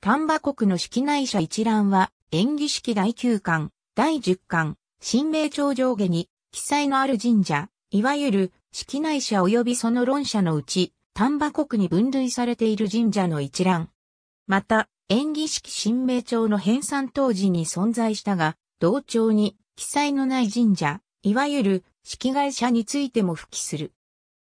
丹波国の式内社一覧は、演技式第9巻、第10巻、新名帳上下に、記載のある神社、いわゆる、式内社及びその論者のうち、丹波国に分類されている神社の一覧。また、演技式新名帳の編纂当時に存在したが、同帳に、記載のない神社、いわゆる、式外社についても付記する。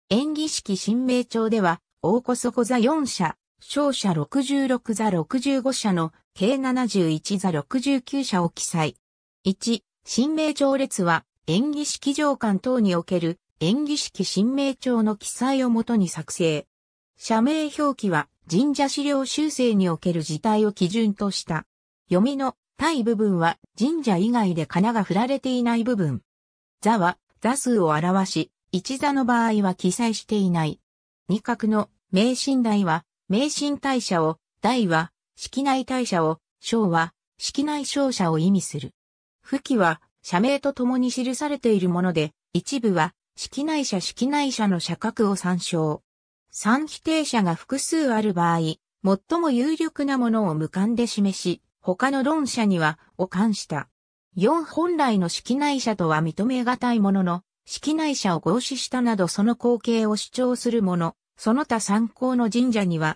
演技式新名帳では、大古こ座4社、勝者66座65社の計71座69社を記載。1、新名帳列は演技式上官等における演技式新名帳の記載をもとに作成。社名表記は神社資料修正における事態を基準とした。読みの対部分は神社以外で仮名が振られていない部分。座は座数を表し、一座の場合は記載していない。二角の名神台は名神大社を、大は、式内大社を、小は、式内小社を意味する。付記は、社名と共に記されているもので、一部は、式内社式内社の社格を参照。三否定者が複数ある場合、最も有力なものを無観で示し、他の論者には、を冠した。四本来の式内者とは認めがたいものの、式内者を合祀したなどその光景を主張するもの、その他参考の神社には、